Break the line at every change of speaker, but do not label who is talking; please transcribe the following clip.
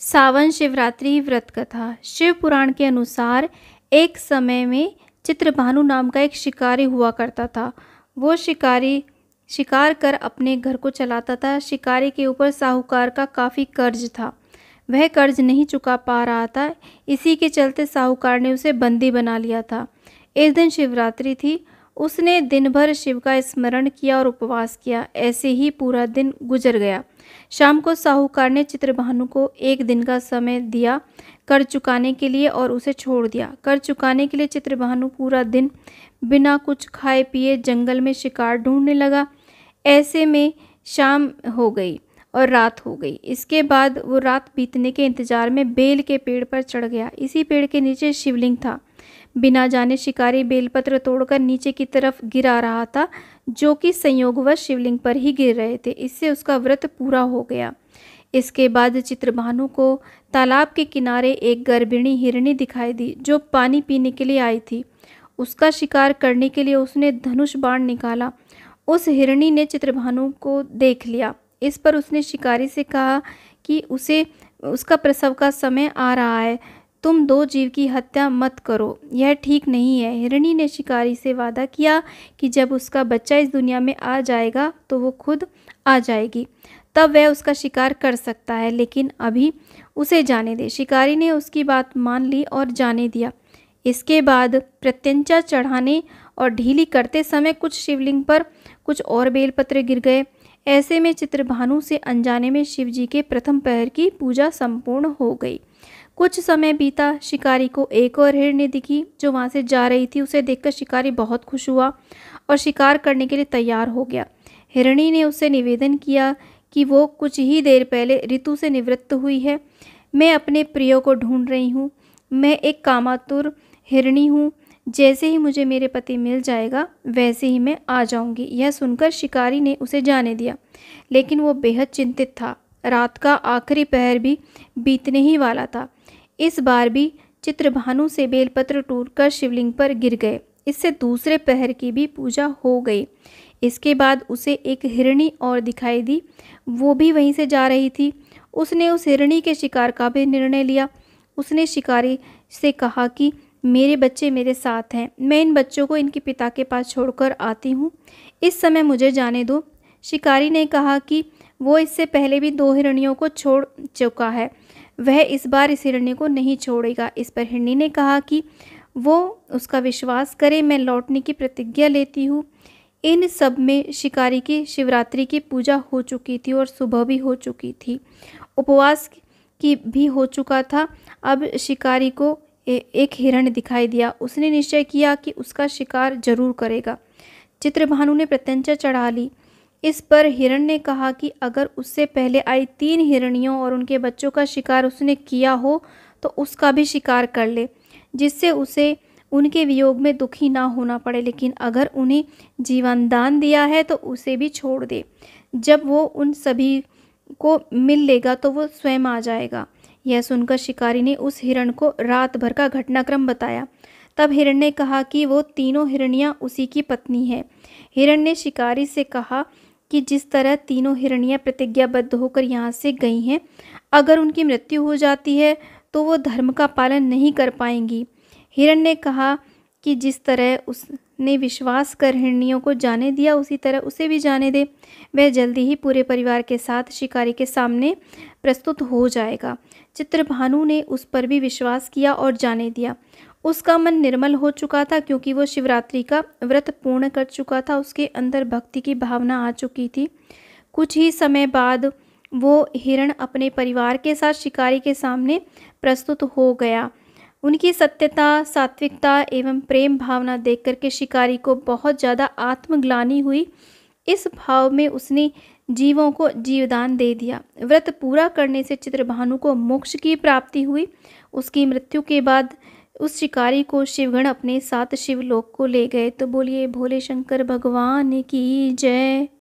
सावन शिवरात्रि व्रत कथा शिव पुराण के अनुसार एक समय में चित्रभानु नाम का एक शिकारी हुआ करता था वो शिकारी शिकार कर अपने घर को चलाता था शिकारी के ऊपर साहूकार का काफ़ी कर्ज था वह कर्ज नहीं चुका पा रहा था इसी के चलते साहूकार ने उसे बंदी बना लिया था इस दिन शिवरात्रि थी उसने दिन भर शिव का स्मरण किया और उपवास किया ऐसे ही पूरा दिन गुजर गया शाम को साहूकार ने चित्रभानु को एक दिन का समय दिया कर चुकाने के लिए और उसे छोड़ दिया कर चुकाने के लिए चित्रभानु पूरा दिन बिना कुछ खाए पिए जंगल में शिकार ढूंढने लगा ऐसे में शाम हो गई और रात हो गई इसके बाद वो रात बीतने के इंतज़ार में बेल के पेड़ पर चढ़ गया इसी पेड़ के नीचे शिवलिंग था बिना जाने शिकारी बेलपत्र तोड़कर नीचे की तरफ गिरा रहा था जो कि संयोगवश शिवलिंग पर ही गिर रहे थे इससे उसका व्रत पूरा हो गया इसके बाद चित्रभानु को तालाब के किनारे एक गर्भिणी हिरणी दिखाई दी जो पानी पीने के लिए आई थी उसका शिकार करने के लिए उसने धनुष बाण निकाला उस हिरणी ने चित्रभानु को देख लिया इस पर उसने शिकारी से कहा कि उसे उसका प्रसव का समय आ रहा है तुम दो जीव की हत्या मत करो यह ठीक नहीं है हिरणी ने शिकारी से वादा किया कि जब उसका बच्चा इस दुनिया में आ जाएगा तो वो खुद आ जाएगी तब वह उसका शिकार कर सकता है लेकिन अभी उसे जाने दे शिकारी ने उसकी बात मान ली और जाने दिया इसके बाद प्रत्यंचा चढ़ाने और ढीली करते समय कुछ शिवलिंग पर कुछ और बेलपत्र गिर गए ऐसे में चित्रभानु से अनजाने में शिव जी के प्रथम पहर की पूजा संपूर्ण हो गई कुछ समय बीता शिकारी को एक और हिरणी दिखी जो वहाँ से जा रही थी उसे देखकर शिकारी बहुत खुश हुआ और शिकार करने के लिए तैयार हो गया हिरणी ने उससे निवेदन किया कि वो कुछ ही देर पहले ऋतु से निवृत्त हुई है मैं अपने प्रियो को ढूंढ रही हूँ मैं एक कामातुर हिरणी हूँ जैसे ही मुझे मेरे पति मिल जाएगा वैसे ही मैं आ जाऊँगी यह सुनकर शिकारी ने उसे जाने दिया लेकिन वो बेहद चिंतित था रात का आखिरी पहर भी बीतने ही वाला था इस बार भी चित्रभानु से बेलपत्र टूटकर शिवलिंग पर गिर गए इससे दूसरे पहर की भी पूजा हो गई इसके बाद उसे एक हिरणी और दिखाई दी वो भी वहीं से जा रही थी उसने उस हिरणी के शिकार का भी निर्णय लिया उसने शिकारी से कहा कि मेरे बच्चे मेरे साथ हैं मैं इन बच्चों को इनके पिता के पास छोड़कर आती हूँ इस समय मुझे जाने दो शिकारी ने कहा कि वो इससे पहले भी दो हिरणियों को छोड़ चुका है वह इस बार इस हिरण्य को नहीं छोड़ेगा इस पर हिरणी ने कहा कि वो उसका विश्वास करे मैं लौटने की प्रतिज्ञा लेती हूँ इन सब में शिकारी की शिवरात्रि की पूजा हो चुकी थी और सुबह भी हो चुकी थी उपवास की भी हो चुका था अब शिकारी को एक हिरण दिखाई दिया उसने निश्चय किया कि उसका शिकार जरूर करेगा चित्रभानु ने प्रत्यंचा चढ़ा ली इस पर हिरण ने कहा कि अगर उससे पहले आई तीन हिरणियों और उनके बच्चों का शिकार उसने किया हो तो उसका भी शिकार कर ले जिससे उसे उनके वियोग में दुखी ना होना पड़े लेकिन अगर उन्हें जीवन दान दिया है तो उसे भी छोड़ दे जब वो उन सभी को मिल लेगा तो वो स्वयं आ जाएगा यह सुनकर शिकारी ने उस हिरण को रात भर का घटनाक्रम बताया तब हिरण ने कहा कि वो तीनों हिरणियाँ उसी की पत्नी है हिरण ने शिकारी से कहा कि जिस तरह तीनों हिरणियाँ प्रतिज्ञाबद्ध होकर यहाँ से गई हैं अगर उनकी मृत्यु हो जाती है तो वो धर्म का पालन नहीं कर पाएंगी हिरण ने कहा कि जिस तरह उसने विश्वास कर हिरणियों को जाने दिया उसी तरह उसे भी जाने दे वह जल्दी ही पूरे परिवार के साथ शिकारी के सामने प्रस्तुत हो जाएगा चित्रभानु ने उस पर भी विश्वास किया और जाने दिया उसका मन निर्मल हो चुका था क्योंकि वो शिवरात्रि का व्रत पूर्ण कर चुका था उसके अंदर भक्ति की भावना आ चुकी थी कुछ ही समय बाद वो हिरण अपने परिवार के साथ शिकारी के सामने प्रस्तुत हो गया उनकी सत्यता सात्विकता एवं प्रेम भावना देख करके शिकारी को बहुत ज़्यादा आत्मग्लानी हुई इस भाव में उसने जीवों को जीवदान दे दिया व्रत पूरा करने से चित्रभानु को मोक्ष की प्राप्ति हुई उसकी मृत्यु के बाद उस शिकारी को शिवगण अपने साथ शिवलोक को ले गए तो बोलिए भोले शंकर भगवान की जय